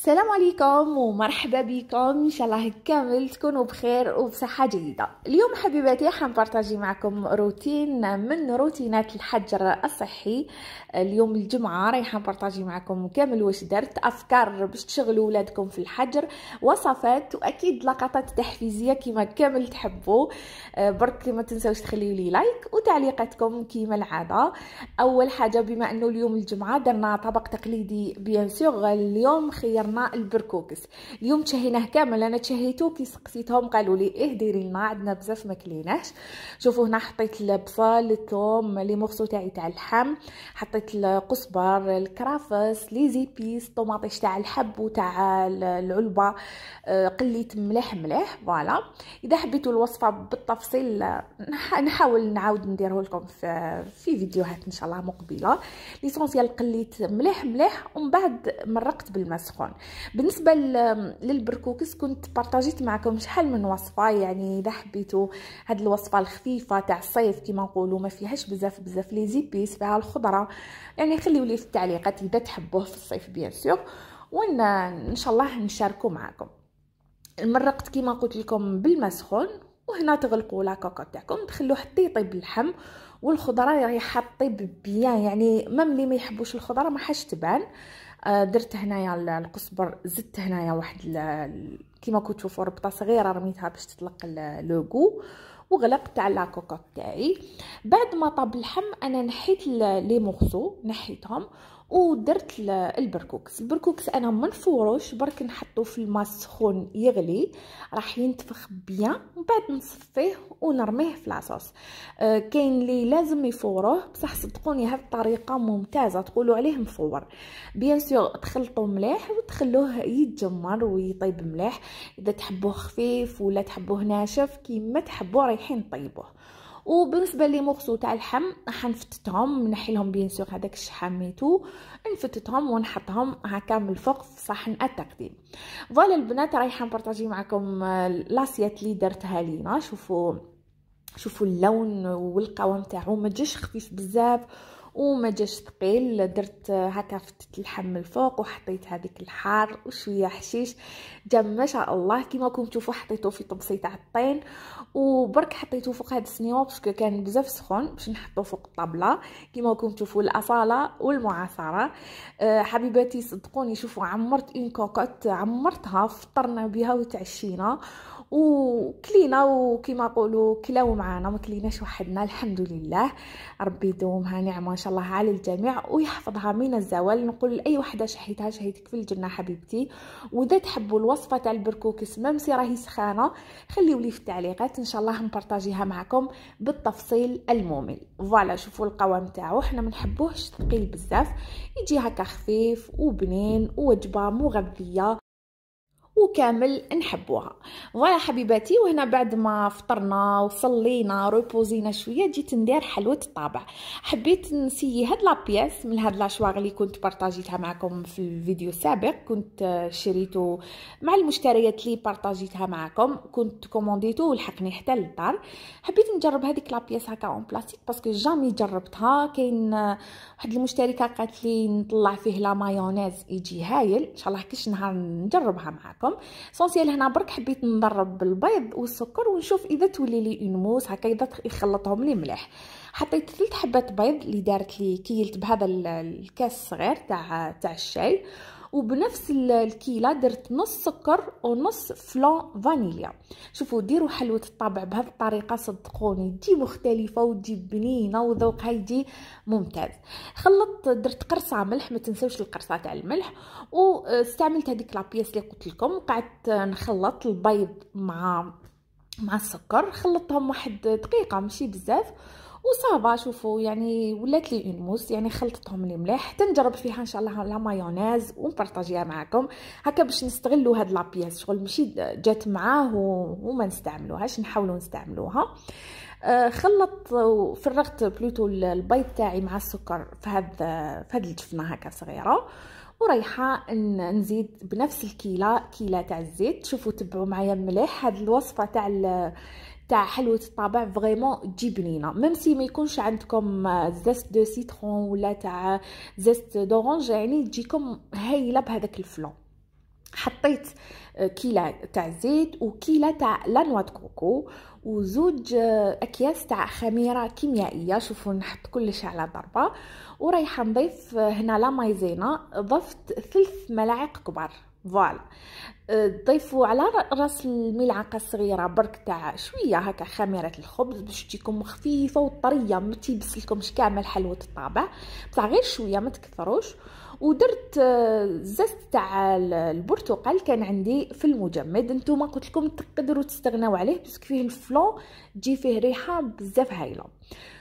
السلام عليكم ومرحبا بكم ان شاء الله كامل تكونوا بخير وبصحه جيده اليوم حبيباتي حنبارطاجي معكم روتين من روتينات الحجر الصحي اليوم الجمعه رايحه نبارطاجي معكم كامل واش درت افكار باش تشغلوا ولادكم في الحجر وصفات واكيد لقطات تحفيزيه كما كامل تحبوا أه، برك ما تنساوش تخليوا لي لايك وتعليقاتكم كما العاده اول حاجه بما انه اليوم الجمعه درنا طبق تقليدي بيان سيغ اليوم خيرنا ماء البركوكس اليوم تشهيناه كامل انا تشهيتو كي سقسيتهم قالوا لي ايه ديري الماء عندنا بزاف ما كليناش شوفوا هنا حطيت البصل الثوم لي مورسو تاعي تاع اللحم حطيت القزبر الكرافس لي زيبيس طوماطيش تاع الحب وتاع العلبه آه، قليت ملح ملح فوالا اذا حبيتوا الوصفه بالتفصيل نحاول نعاود نديره لكم في في فيديوهات ان شاء الله مقبله ليسونسيال قليت ملح ملح ومن بعد مرقت بالماء سخون بالنسبه للبركوكس كنت بارطاجيت معكم شحال من وصفه يعني اذا حبيتوا هاد الوصفه الخفيفه تاع الصيف كما نقولوا ما فيهاش بزاف بزاف لي زيبيس فيها الخضره يعني خليوا لي في التعليقات اذا تحبوه في الصيف بيان سور وان ان شاء الله نشاركو معكم المرقت كما قلت لكم بالماء سخون وهنا تغلقوا لا تاعكم تخلوه حتى يطيب اللحم والخضره راهي حطيب بيان يعني ميم اللي ما يحبوش الخضره ما حاش تبان آه، درت هنايا القصبر زدت هنايا واحد كيما كنتو تشوفوا ربطه صغيره رميتها باش تطلق اللوغو وغلقت على كوكوط تاعي بعد ما طاب اللحم انا نحيت لي مورسو نحيتهم ودرت البركوكس البركوكس انا ما نفوروش برك نحطو في الماء السخون يغلي راح ينتفخ بيان من بعد نصفيه ونرميه في لاصوص آه كاين لي لازم يفوروه بصح صدقوني هاد الطريقه ممتازه تقولوا عليه مفور بيان سور تخلطوا مليح وتخلوه يتجمر ويطيب مليح اذا تحبوه خفيف ولا تحبوه ناشف كيما تحبوه رايحين طيبوه وبالنسبه لي مغسو تاع اللحم راح نفتتهم نحيلهم بيان سور هذاك ميتو نفتتهم ونحطهم هكا من الفوق في صحن التقديم فوالا البنات رايحه نبارطاجي معكم لاسيات اللي درتها لينا شوفوا شوفوا اللون والقوام تاعو ما تجيش خفيف بزاف وما جاش ثقيل درت هكا فتت الحم من الفوق وحطيت هذيك الحار وشويه حشيش جا ما شاء الله كيما راكم تشوفوا حطيته في طبسي تاع الطين وبرك حطيته فوق هاد السنيوه باسكو كان بزاف سخون باش نحطو فوق الطابله كيما راكم تشوفوا الاصاله والمعصره أه، حبيباتي صدقوني شوفوا عمرت اون كوكوت عمرتها فطرنا بها وتعشينا وكلينا وكما قولوا كلاو معانا ما كليناش وحدنا الحمد لله ربي يدومها نعمه ان شاء الله على الجميع ويحفظها من الزوال نقول لاي وحده شحيتها شهيتك في الجنه حبيبتي واذا تحبوا الوصفه تاع البركوكس ممسي راهي سخانه خليوا لي في التعليقات ان شاء الله نبارطاجيها معكم بالتفصيل الممل فوالا شوفوا القوام تاعو حنا ما نحبوهش ثقيل بزاف يجي هكا خفيف وبنين وجبه مغذيه وكامل نحبوها فوالا حبيباتي وهنا بعد ما فطرنا وصلينا روبوزينا شويه جيت ندير حلوه الطابع حبيت نسيي هاد لابياس من هاد لاشواغ اللي كنت بارطاجيتها معكم في الفيديو السابق كنت شريته مع المشتريات اللي بارطاجيتها معكم كنت كومونديتو ولحقني حتى للدار حبيت نجرب هذيك لابياس هكا اون بلاستيك باسكو جامي جربتها كاين واحد المشتركه قالت لي نطلع فيه لا مايونيز يجي هايل ان شاء الله كاش نهار نجربها معكم لهم سونسيال هنا برك حبيت نضرب بالبيض والسكر ونشوف اذا تولي لي اون موس هكا اذا يخلطهم لي مليح حطيت ثلث حبات بيض اللي دارت لي كيلت بهذا الكاس الصغير تاع تاع الشاي وبنفس الكيله درت نص سكر ونص فلان فانيليا شوفوا ديروا حلوه الطابع بهذه الطريقه صدقوني دي مختلفه ودي بنينه وذوقها يجي ممتاز خلطت درت قرصه ملح ما تنسوش القرصه تاع الملح واستعملت هذيك لابياس اللي قلت لكم قعدت نخلط البيض مع مع السكر خلطتهم واحد دقيقه ماشي بزاف وصافا شوفوا يعني ولات لي اون موس يعني خلطتهم لي مليح حتى نجرب فيها ان شاء الله لا مايونيز ونبارطاجيها معكم هكا باش نستغلوا هاد لابياس شغل ماشي جات معاه وما نستعملوهاش نحاولوا نستعملوها خلطت آه، خلط فرغت بلوتو البيض تاعي مع السكر في هاد في هاد الجفنه هكا صغيره ورايحه نزيد بنفس الكيله كيله تاع الزيت شوفوا تبعوا معايا مليح هاد الوصفه تاع تاع حلوه الطابع فريمون تجي بنينه ميم سي ما يكونش عندكم آه، زيست دو سيترون ولا تاع زيست دورانج يعني تجيكم هايله بهذاك الفلون حطيت آه، كيلة تاع زيت وكيلة تاع لانوا كوكو وزوج آه، اكياس تاع خميره كيميائيه شوفوا نحط كلش على ضربه ورايحه نضيف هنا لا مايزينا ضفت ثلث ملاعق كبار فوالا أه، ضيفوا على راس الملعقه الصغيره برك تاع شويه هكا خميره الخبز باش تجيكم خفيفه وطريه ما تيبسلكمش كامل حلوه الطابع بصح غير شويه ما تكثروش ودرت أه، زست تاع البرتقال كان عندي في المجمد نتوما قلت لكم تقدروا تستغناو عليه باسكو فيه الفلون تجي فيه ريحه بزاف هايله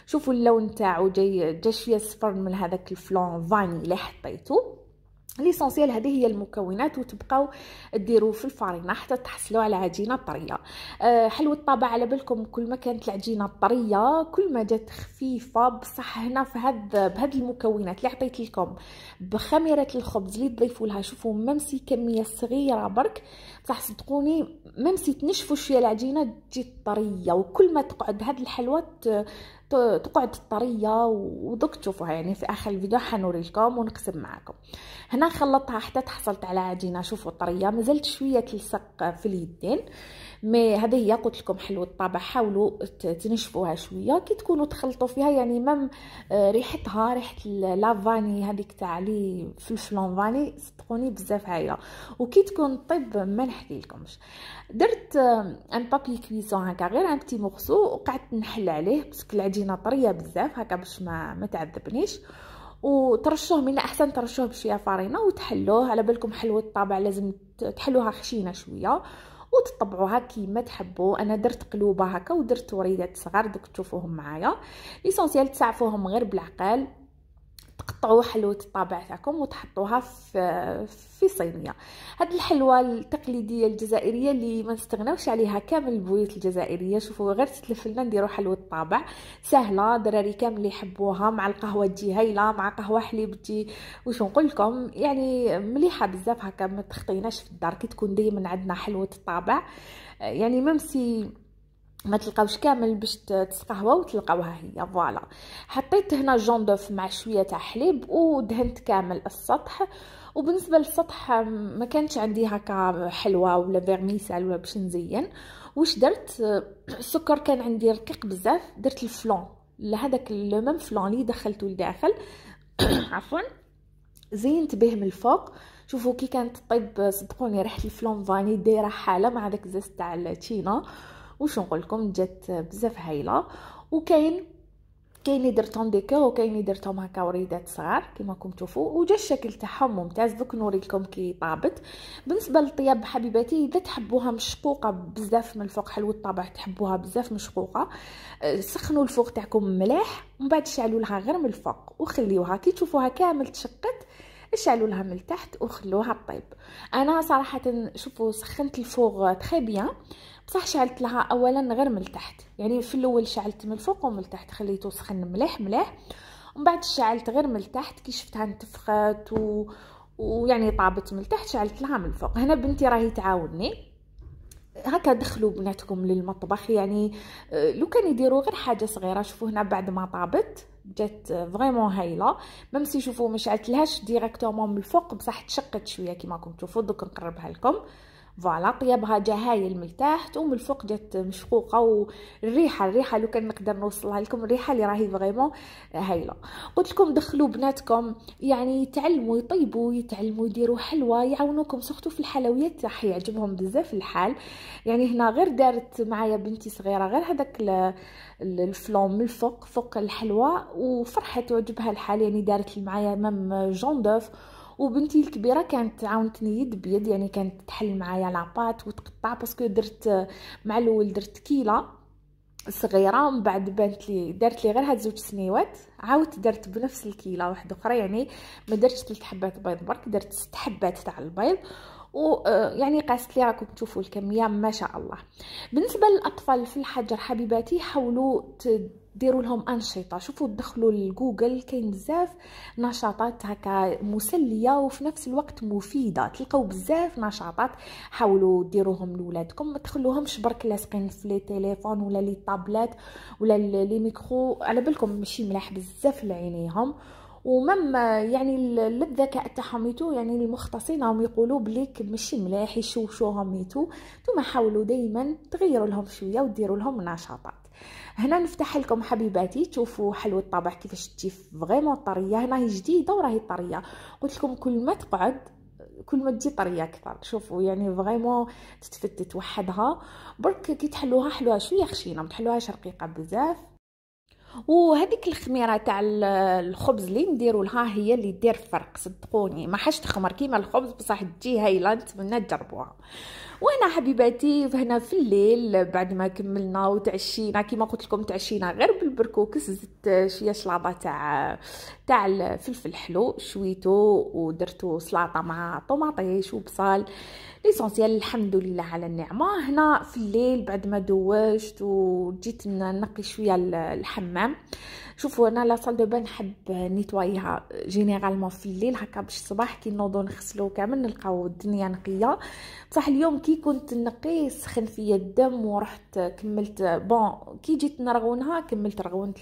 شوفوا اللون تاعو جاي جا شويه صفر من هذاك الفلون فاني اللي حطيته ليسونسيال هذه هي المكونات وتبقاو ديروه في الفرينه حتى تحصلوا على عجينه طريه أه حلو الطابع على بالكم كل ما كانت العجينه طريه كل ما جات خفيفه بصح هنا في هذا بهاد المكونات اللي عطيت لكم بخميره الخبز اللي تضيفوا لها شوفوا ممسي كميه صغيره برك بصح صدقوني سي تنشفوا شويه العجينه تجي طريه وكل ما تقعد هاد الحلوات تقعد طريه ودوك تشوفوها يعني في اخر الفيديو حنوريكم ونقسم معكم هنا خلطتها حتى تحصلت على عجينه شوفوا طريه مازلت شويه تلصق في اليدين مي هذه هي قلت لكم حلوه الطابع حاولوا تنشفوها شويه كي تكونوا تخلطوا فيها يعني مام ريحتها ريحه لافاني هذيك تاع لي فلفلون فاني صدقوني بزاف هايله وكي تكون طيب ما نحكي لكمش درت ان بابي كويسون هكا غير ان بتي مورسو وقعدت نحل عليه باسكو العجينه طريه بزاف هكا باش ما ما تعذبنيش وترشوه من احسن ترشوه بشويه فارينه وتحلوه على بالكم حلوه الطابع لازم تحلوها خشينه شويه وتطبعوها كيما تحبوا انا درت قلوبه هكا ودرت وريدات صغار دوك تشوفوهم معايا ليسونسيال تسعفوهم غير بالعقال تقطعوا حلوه الطابع تاعكم وتحطوها في في صينيه هاد الحلوه التقليديه الجزائريه اللي ما نستغناوش عليها كامل البيوت الجزائريه شوفوا غير تتلف لنا نديروا حلوه الطابع سهله دراري كامل اللي يحبوها مع القهوه تجي هايله مع قهوه حليب تجي واش نقول لكم يعني مليحه بزاف هكا ما تخطيناش في الدار كي تكون دائما عندنا حلوه الطابع يعني ممسي ما تلقاوش كامل باش تسقهوه وتلقاوها هي فوالا حطيت هنا جون دوف مع شويه تاع حليب ودهنت كامل السطح وبالنسبه للسطح ما كانش عندي هكا حلوه ولا فيرميسال ولا باش نزين واش درت السكر كان عندي رقيق بزاف درت الفلون لهذاك لو ميم فلون اللي دخلته لداخل عفوا زينت به من الفوق شوفوا كي كانت طيب صدقوني ريحه الفلون فاني دايره حاله مع داك زيت تاع التشينا وش نقول لكم جات بزاف هايله وكاين كاين اللي درتهم ديكور وكاين اللي درتهم هكا وريدات صغار كما راكم تشوفوا وجا الشكل تاعهم ممتاز دوك لكم كي طابت بالنسبه للطياب حبيباتي اذا تحبوها مشقوقه بزاف من الفوق حلوه الطابع تحبوها بزاف مشقوقه آه، سخنوا الفوق تاعكم مليح ومن بعد شعلوا لها غير من الفوق وخليوها كي تشوفوها كامل تشقت اشعلوا لها من التحت وخلوها طيب انا صراحه شوفوا سخنت الفوق تري بيان بصح شعلت لها اولا غير من التحت يعني في الاول شعلت من الفوق ومن التحت خليته سخن مليح مليح ومن بعد شعلت غير من التحت كي شفتها انتفخت و... ويعني طابت من التحت شعلت لها من الفوق هنا بنتي راهي تعاوني هكا دخلوا بناتكم للمطبخ يعني آه، لو كان يديروا غير حاجه صغيره شوفوا هنا بعد ما طابت جات فريمون هايله ميم سي شوفوا ما شعلتلهاش ديريكتومون من الفوق بصح تشقت شويه كيما راكم تشوفوا دوك نقربها لكم فوالا طيابها جا هايل من تحت ومن الفوق جات مشقوقه والريحه الريحه لو كان نقدر نوصلها لكم الريحه اللي راهي فريمون هايله قلت لكم دخلوا بناتكم يعني يتعلموا يطيبوا يتعلموا يديروا حلوى يعاونوكم سختو في الحلويات راح يعجبهم بزاف الحال يعني هنا غير دارت معايا بنتي صغيره غير هذاك الفلون من الفوق فوق الحلوى وفرحت وعجبها الحال يعني دارت معايا مام جون دوف وبنتي الكبيره كانت عاونتني يد بيد يعني كانت تحل معايا لاباط وتقطع باسكو درت مع الاول درت كيله صغيره ومن بعد بانت لي دارت لي غير هاد زوج سنيوات عاودت درت بنفس الكيله واحده اخرى يعني ما درتش ثلاث حبات بيض برك درت ست حبات تاع البيض و آه، يعني قاست لي راكم تشوفوا الكميه ما شاء الله بالنسبه للاطفال في الحجر حبيباتي حاولوا ديروا لهم انشطه شوفوا دخلوا لجوجل كاين بزاف نشاطات هكا مسليه وفي نفس الوقت مفيده تلقاو بزاف نشاطات حاولوا ديروهم لولادكم ما تخلوهمش برك لاصقين في لي تيليفون ولا لي طابلات ولا لي ميكرو على بالكم ماشي ملاح بزاف لعينيهم ومم يعني الذكاء تاعهم يتو يعني المختصين راهم يقولوا بليك ماشي ملاح يشوشوهم يتو ثم حاولوا دائما تغيروا لهم شويه وديروا لهم نشاطات هنا نفتح لكم حبيباتي تشوفوا حلوى الطابع كيفاش تجي فريمون طريه هنا هي جديده وراهي طريه قلت لكم كل ما تقعد كل ما تجي طريه اكثر شوفوا يعني فريمون تتفتت وحدها برك كي تحلوها حلوها شويه خشينه ما تحلوهاش رقيقه بزاف وهذيك الخميره تاع الخبز اللي نديرو لها هي اللي دير الفرق صدقوني ما حاش تخمر كيما الخبز بصح تجي هايله نتمنى تجربوها وانا حبيباتي هنا في الليل بعد ما كملنا وتعشينا كيما قلت لكم تعشينا غير بالبركوكس زدت شويه سلطه تاع تاع الفلفل الحلو شويته ودرتو سلطه مع طوماطيش وبصل ليسونسيال الحمد لله على النعمه هنا في الليل بعد ما دوشت وجيت نقي شويه الحمام شوفوا انا لا صال دو بان نحب نيتوايها جينيرالمون في الليل هكا باش الصباح كي نوضو نغسلو كامل نلقاو الدنيا نقيه بصح اليوم كي كنت نقي سخن فيا الدم ورحت كملت بون كي جيت نرغونها كملت رغونت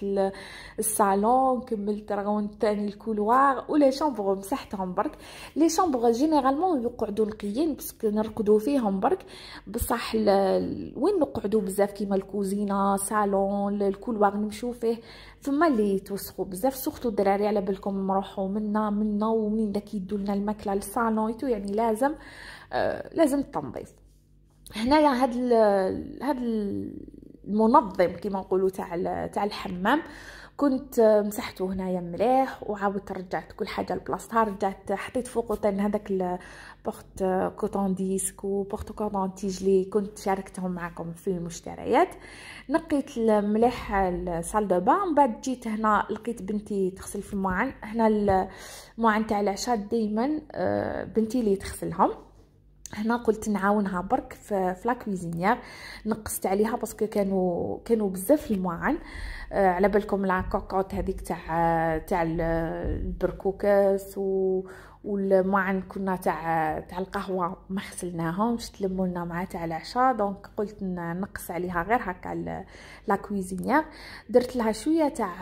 الصالون كملت رغونت تاني الكولوار ولا شامبغ مسحتهم برك لي شامبغ جينيرالمون يقعدو نقيين باسكو نرقدوا فيهم برك بصح وين نقعدوا بزاف كيما الكوزينه صالون الكولوار نمشوا فيه ثم اللي توسخوا بزاف سخطوا الدراري على بالكم نروحوا منا منا ومنين داك يدوا لنا الماكله للصالون يعني لازم آه لازم التنظيف هنايا هاد ال هاد المنظم كيما نقولوا تاع تاع الحمام كنت مسحته هنايا مليح وعاودت رجعت كل حاجه لبلاصتها رجعت حطيت فوقوطين هذاك البورت كوتون ديسك وبورت كوتون تيجلي كنت شاركتهم معكم في المشتريات نقيت مليح السال دو بان بعد جيت هنا لقيت بنتي تغسل في الموعن هنا الموعن تاع العشاء ديما آه، بنتي لي تغسلهم هنا قلت نعاونها برك في لا كويزينيير نقصت عليها باسكو كانوا كانوا بزاف المواعن آه، على بالكم لا كوكوت هذيك تاع تاع البركوكاس و والمعن كنا تاع تاع القهوه ما غسلناهمش تلموا لنا مع تاع العشاء دونك قلت نقص عليها غير هكا لا كويزينيير درت لها شويه تاع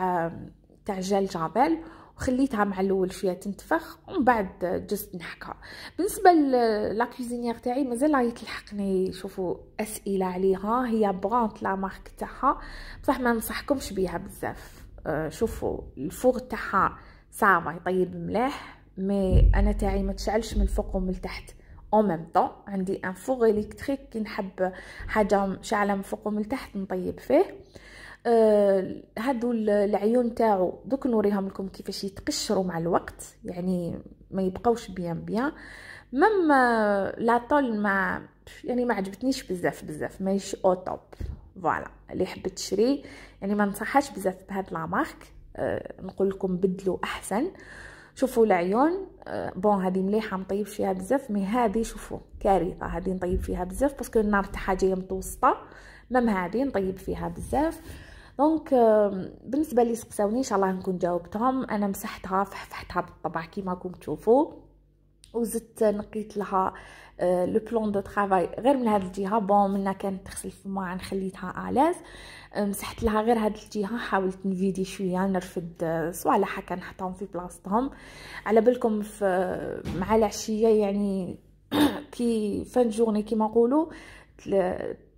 تاع جال جبل وخليتها مع الاول شويه تنتفخ ومن بعد جست نحكها بالنسبه لاكوزينيير تاعي مازال راهي تلحقني شوفوا اسئله عليها هي برانت لا مارك تاعها بصح ما ننصحكمش بيها بزاف أه، شوفوا الفوق تاعها سامه يطيب مليح مي انا تاعي ما تشعلش من الفوق ومن التحت او ميم طون عندي ان فوغ الكتريك كي نحب حاجه شعله من فوق ومن تحت نطيب فيه آه هادو العيون تاعو دوك نوريهم لكم كيفاش يتقشروا مع الوقت يعني ما يبقاوش بيان بيان آه، لا طول ما يعني ما عجبتنيش بزاف بزاف ماهيش او توب فوالا اللي حبت تشري يعني ما نصحاش بزاف بهاد لا مارك أه نقول لكم بدلو احسن شوفوا العيون أه بون هذه مليحه نطيب فيها بزاف مي هذه شوفوا كارثه هذه نطيب فيها بزاف باسكو النار تاعها جايه متوسطه مام هذه نطيب فيها بزاف دونك بالنسبه لي سقساوني ان شاء الله نكون جاوبتهم انا مسحتها فحفحتها بالطبع كيما راكم تشوفوا وزدت نقيت لها آه، لو بلون دو ترافاي غير من هاد الجهه بون منا كانت تغسل فما عن خليتها الاز آه، مسحت لها غير هاد الجهه حاولت نفيدي شويه نرفد آه، صوالح هكا نحطهم في بلاصتهم على بالكم مع العشيه يعني كي فان جورني كيما نقولوا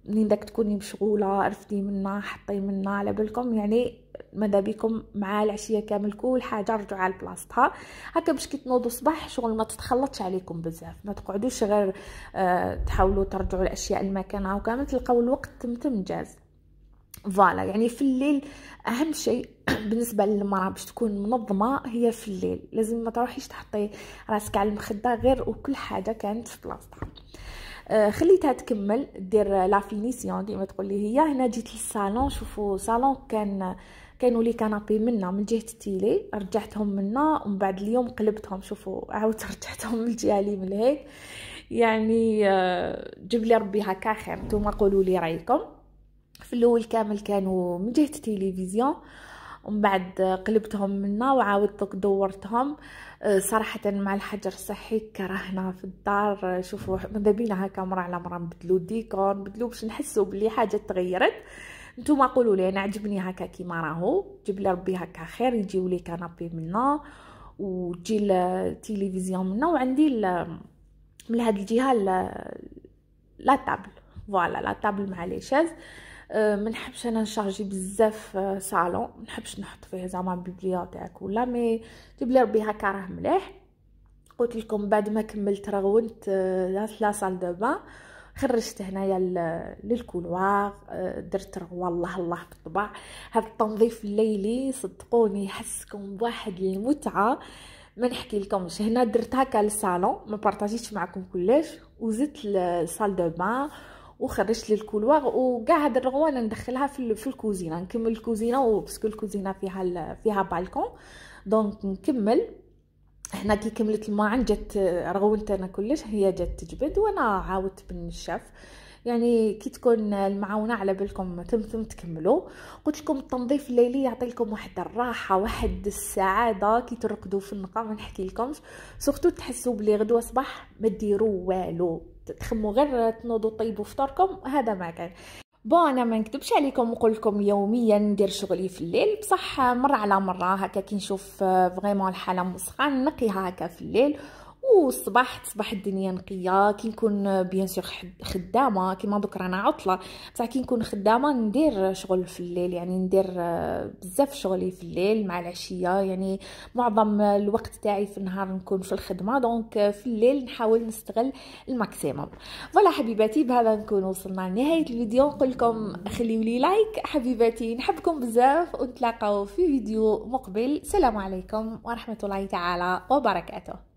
منين داك تكوني مشغوله عرفتي منا حطي منا على بالكم يعني ماذا بكم مع العشيه كامل كل حاجه رجعوا على بلاصتها هكا باش كي تنوضوا الصباح شغل ما تتخلطش عليكم بزاف ما تقعدوش غير آه تحاولوا ترجعوا الاشياء لمكانها وكامل تلقاو الوقت تم تم جاز فوالا يعني في الليل اهم شيء بالنسبه للمراه باش تكون منظمه هي في الليل لازم ما تروحيش تحطي راسك على المخده غير وكل حاجه كانت في بلاصتها آه، خليتها تكمل دير لا فينيسيون ديما تقول لي هي هنا جيت للصالون شوفوا صالون كان كانوا لي كانابي منا من جهه التيلي رجعتهم منا ومن بعد اليوم قلبتهم شوفوا عاودت رجعتهم من الجهه لي من هيك يعني آه، جيب لي ربي هكا خير نتوما قولوا لي رايكم في الاول كامل كانوا من جهه التلفزيون ومن بعد قلبتهم منا وعاودت دورتهم آه، صراحة مع الحجر الصحي كرهنا في الدار آه، شوفوا ماذا بينا هكا مرة على مرة نبدلو الديكور نبدلو باش نحسو بلي حاجة تغيرت نتوما قولوا لي انا عجبني هكا كيما راهو جيب لي ربي هكا خير يجيو لي كنابي منا وتجي التلفزيون منا وعندي من هاد الجهه لا تابل فوالا لا تابل مع لي شاز أه، ما نحبش انا نشارجي بزاف أه، صالون ما نحبش نحط فيه زعما بيبليا تاعك ولا مي تبلي ربي هكا راه مليح قلت لكم بعد ما كملت رغونت أه، لا سال دو بان خرجت هنايا للكولوار درت والله الله بالطبع هذا التنظيف الليلي صدقوني يحسكم بواحد المتعه ما نحكي لكمش هنا درت هكا للصالون ما بارطاجيتش معكم كلش وزدت للصال دو بان وخرجت للكولوار هاد الرغوه ندخلها في في الكوزينه نكمل الكوزينه وباسكو الكوزينه فيها فيها بالكون دونك نكمل هنا كي كملت الماعن جات رغونت انا كلش هي جات تجبد وانا عاودت بالنشاف يعني كي تكون المعاونه على بالكم تم تكملوا قلت لكم التنظيف الليلي يعطي لكم واحد الراحه واحد السعاده كي ترقدوا في النقا ما نحكي لكمش سورتو تحسوا بلي غدوه صباح ما ديروا والو تخموا غير تنوضوا طيبوا فطوركم هذا ما كان بون انا ما نكتبش عليكم نقول لكم يوميا ندير شغلي في الليل بصح مره على مره هكا كي نشوف فريمون آه، الحاله مسخه نقيها هكا في الليل وصباح تصبح الدنيا نقيه كي نكون بيان سور خدامه كيما دوك رانا عطله بصح كي نكون خدامه ندير شغل في الليل يعني ندير بزاف شغلي في الليل مع العشيه يعني معظم الوقت تاعي في النهار نكون في الخدمه دونك في الليل نحاول نستغل الماكسيموم فوالا حبيباتي بهذا نكون وصلنا لنهايه الفيديو نقول لكم خليوا لي لايك حبيباتي نحبكم بزاف ونتلاقاو في فيديو مقبل السلام عليكم ورحمه الله تعالى وبركاته